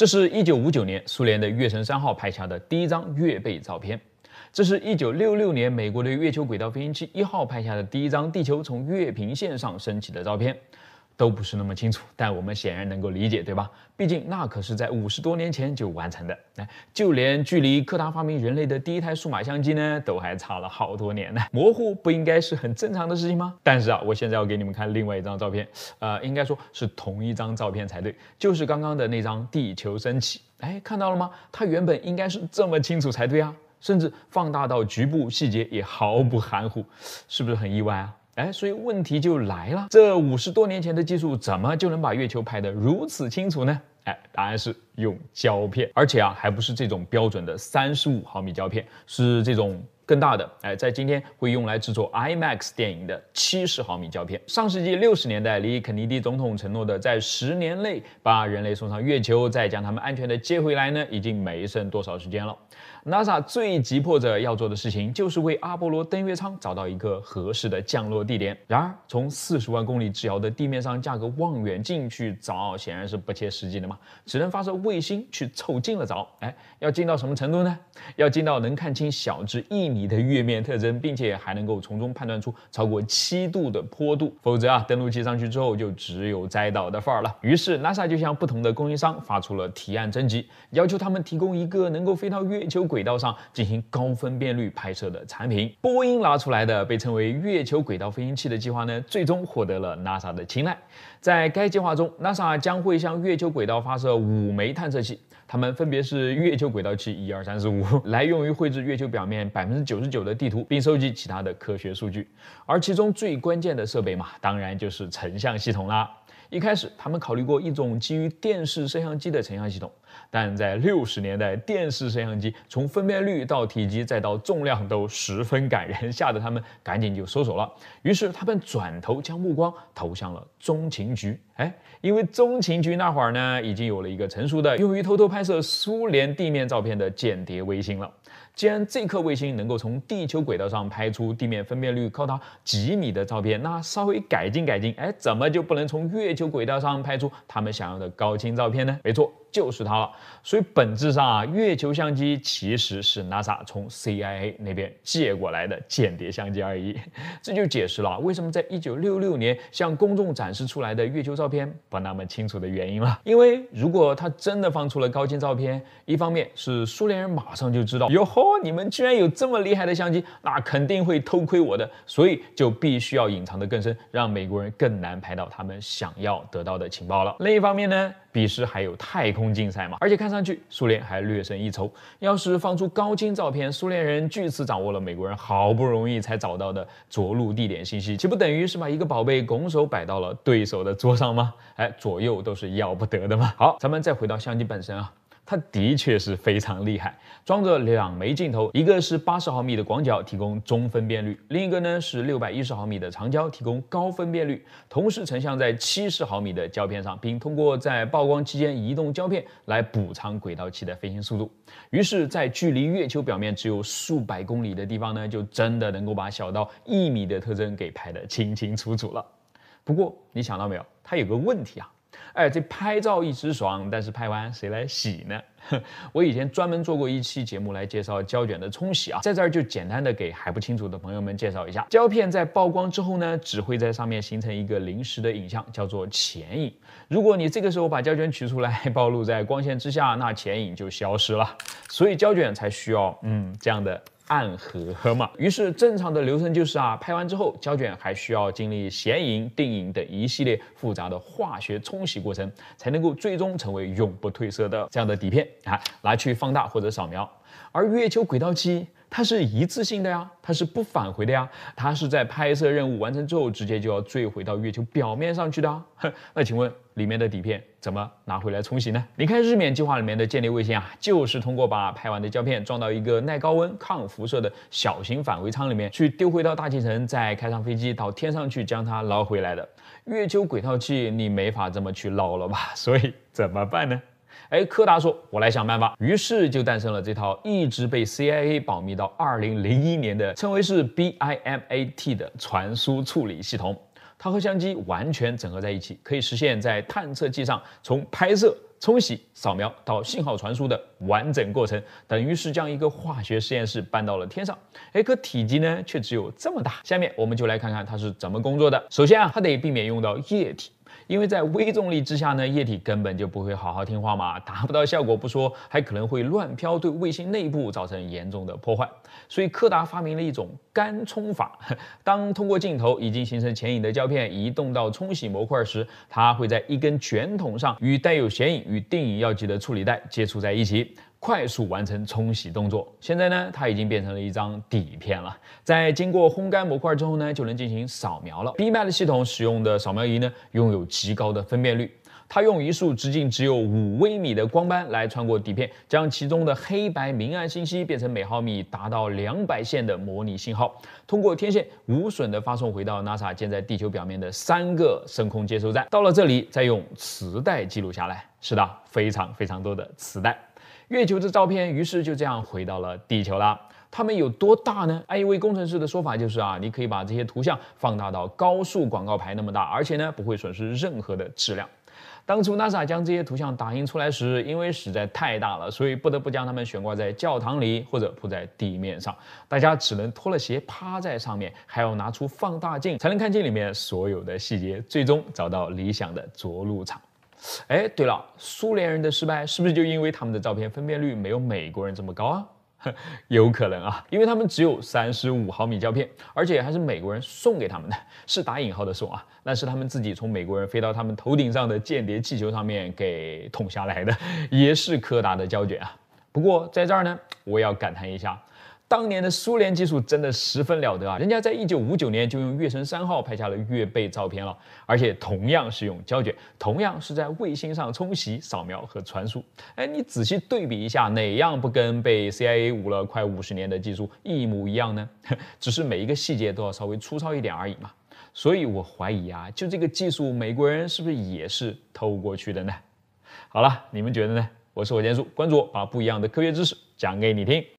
这是一九五九年苏联的月神三号拍下的第一张月背照片，这是一九六六年美国的月球轨道飞行器一号拍下的第一张地球从月平线上升起的照片。都不是那么清楚，但我们显然能够理解，对吧？毕竟那可是在五十多年前就完成的。哎，就连距离柯达发明人类的第一台数码相机呢，都还差了好多年呢。模糊不应该是很正常的事情吗？但是啊，我现在要给你们看另外一张照片，呃，应该说是同一张照片才对，就是刚刚的那张地球升起。哎，看到了吗？它原本应该是这么清楚才对啊，甚至放大到局部细节也毫不含糊，是不是很意外啊？哎，所以问题就来了，这五十多年前的技术怎么就能把月球拍得如此清楚呢？哎，答案是用胶片，而且啊，还不是这种标准的三十五毫米胶片，是这种更大的，哎，在今天会用来制作 IMAX 电影的七十毫米胶片。上世纪六十年代，李肯尼迪总统承诺的在十年内把人类送上月球，再将他们安全的接回来呢，已经没剩多少时间了。NASA 最急迫着要做的事情，就是为阿波罗登月舱找到一个合适的降落地点。然而，从四十万公里之遥的地面上架个望远镜去找，显然是不切实际的嘛，只能发射卫星去凑近了找。哎，要近到什么程度呢？要近到能看清小至一米的月面特征，并且还能够从中判断出超过七度的坡度，否则啊，登陆器上去之后就只有栽倒的份儿了。于是，NASA 就向不同的供应商发出了提案征集，要求他们提供一个能够飞到月球。轨道上进行高分辨率拍摄的产品。波音拿出来的被称为“月球轨道飞行器”的计划呢，最终获得了 NASA 的青睐。在该计划中，NASA 将会向月球轨道发射五枚探测器，它们分别是月球轨道器一二三四五，来用于绘制月球表面百分之九十九的地图，并收集其他的科学数据。而其中最关键的设备嘛，当然就是成像系统啦。一开始，他们考虑过一种基于电视摄像机的成像系统，但在六十年代，电视摄像机从分辨率到体积再到重量都十分感人，吓得他们赶紧就收手了。于是，他们转头将目光投向了中情局。哎，因为中情局那会儿呢，已经有了一个成熟的用于偷偷拍摄苏联地面照片的间谍卫星了。既然这颗卫星能够从地球轨道上拍出地面分辨率高达几米的照片，那稍微改进改进，哎，怎么就不能从月球轨道上拍出他们想要的高清照片呢？没错。就是它了，所以本质上啊，月球相机其实是 NASA 从 CIA 那边借过来的间谍相机而已。这就解释了为什么在一九六六年向公众展示出来的月球照片不那么清楚的原因了。因为如果他真的放出了高清照片，一方面是苏联人马上就知道，哟呵，你们居然有这么厉害的相机，那肯定会偷窥我的，所以就必须要隐藏得更深，让美国人更难拍到他们想要得到的情报了。另一方面呢？彼时还有太空竞赛嘛，而且看上去苏联还略胜一筹。要是放出高清照片，苏联人据此掌握了美国人好不容易才找到的着陆地点信息，岂不等于是把一个宝贝拱手摆到了对手的桌上吗？哎，左右都是要不得的嘛。好，咱们再回到相机本身啊。它的确是非常厉害，装着两枚镜头，一个是八十毫米的广角，提供中分辨率；另一个呢是六百一十毫米的长焦，提供高分辨率。同时成像在七十毫米的胶片上，并通过在曝光期间移动胶片来补偿轨道器的飞行速度。于是，在距离月球表面只有数百公里的地方呢，就真的能够把小到一米的特征给拍得清清楚楚了。不过，你想到没有？它有个问题啊。哎，这拍照一时爽，但是拍完谁来洗呢？我以前专门做过一期节目来介绍胶卷的冲洗啊，在这儿就简单的给还不清楚的朋友们介绍一下：胶片在曝光之后呢，只会在上面形成一个临时的影像，叫做前影。如果你这个时候把胶卷取出来，暴露在光线之下，那前影就消失了，所以胶卷才需要嗯这样的。暗盒嘛，于是正常的流程就是啊，拍完之后，胶卷还需要经历显影、定影等一系列复杂的化学冲洗过程，才能够最终成为永不褪色的这样的底片啊，拿去放大或者扫描。而月球轨道机。它是一次性的呀，它是不返回的呀，它是在拍摄任务完成之后，直接就要坠回到月球表面上去的啊。那请问里面的底片怎么拿回来冲洗呢？你看日冕计划里面的建立卫星啊，就是通过把拍完的胶片装到一个耐高温、抗辐射的小型返回舱里面去，丢回到大气层，再开上飞机到天上去将它捞回来的。月球轨道器你没法这么去捞了吧？所以怎么办呢？哎，柯达说：“我来想办法。”于是就诞生了这套一直被 CIA 保密到2001年的，称为是 BIMAT 的传输处理系统。它和相机完全整合在一起，可以实现在探测器上从拍摄、冲洗、扫描到信号传输的完整过程，等于是将一个化学实验室搬到了天上。哎，可体积呢却只有这么大。下面我们就来看看它是怎么工作的。首先啊，它得避免用到液体。因为在微重力之下呢，液体根本就不会好好听话嘛，达不到效果不说，还可能会乱飘，对卫星内部造成严重的破坏。所以柯达发明了一种干冲法，当通过镜头已经形成潜影的胶片移动到冲洗模块时，它会在一根卷筒上与带有显影与定影药剂的处理带接触在一起。快速完成冲洗动作。现在呢，它已经变成了一张底片了。在经过烘干模块之后呢，就能进行扫描了。b i m a d 系统使用的扫描仪呢，拥有极高的分辨率。它用一束直径只有五微米的光斑来穿过底片，将其中的黑白明暗信息变成每毫米达到两百线的模拟信号，通过天线无损地发送回到 NASA 建在地球表面的三个深空接收站。到了这里，再用磁带记录下来。是的，非常非常多的磁带。月球的照片，于是就这样回到了地球了。它们有多大呢 i 一 v 工程师的说法就是啊，你可以把这些图像放大到高速广告牌那么大，而且呢不会损失任何的质量。当初 NASA 将这些图像打印出来时，因为实在太大了，所以不得不将它们悬挂在教堂里或者铺在地面上。大家只能脱了鞋趴在上面，还要拿出放大镜才能看清里面所有的细节，最终找到理想的着陆场。哎，对了，苏联人的失败是不是就因为他们的照片分辨率没有美国人这么高啊？有可能啊，因为他们只有三十五毫米胶片，而且还是美国人送给他们的，是打引号的送啊，那是他们自己从美国人飞到他们头顶上的间谍气球上面给捅下来的，也是柯达的胶卷啊。不过在这儿呢，我也要感叹一下。当年的苏联技术真的十分了得啊！人家在一九五九年就用月神三号拍下了月背照片了，而且同样是用胶卷，同样是在卫星上冲洗、扫描和传输。哎，你仔细对比一下，哪样不跟被 CIA 捂了快五十年的技术一模一样呢？只是每一个细节都要稍微粗糙一点而已嘛。所以我怀疑啊，就这个技术，美国人是不是也是偷过去的呢？好了，你们觉得呢？我是火箭叔，关注我，把不一样的科学知识讲给你听。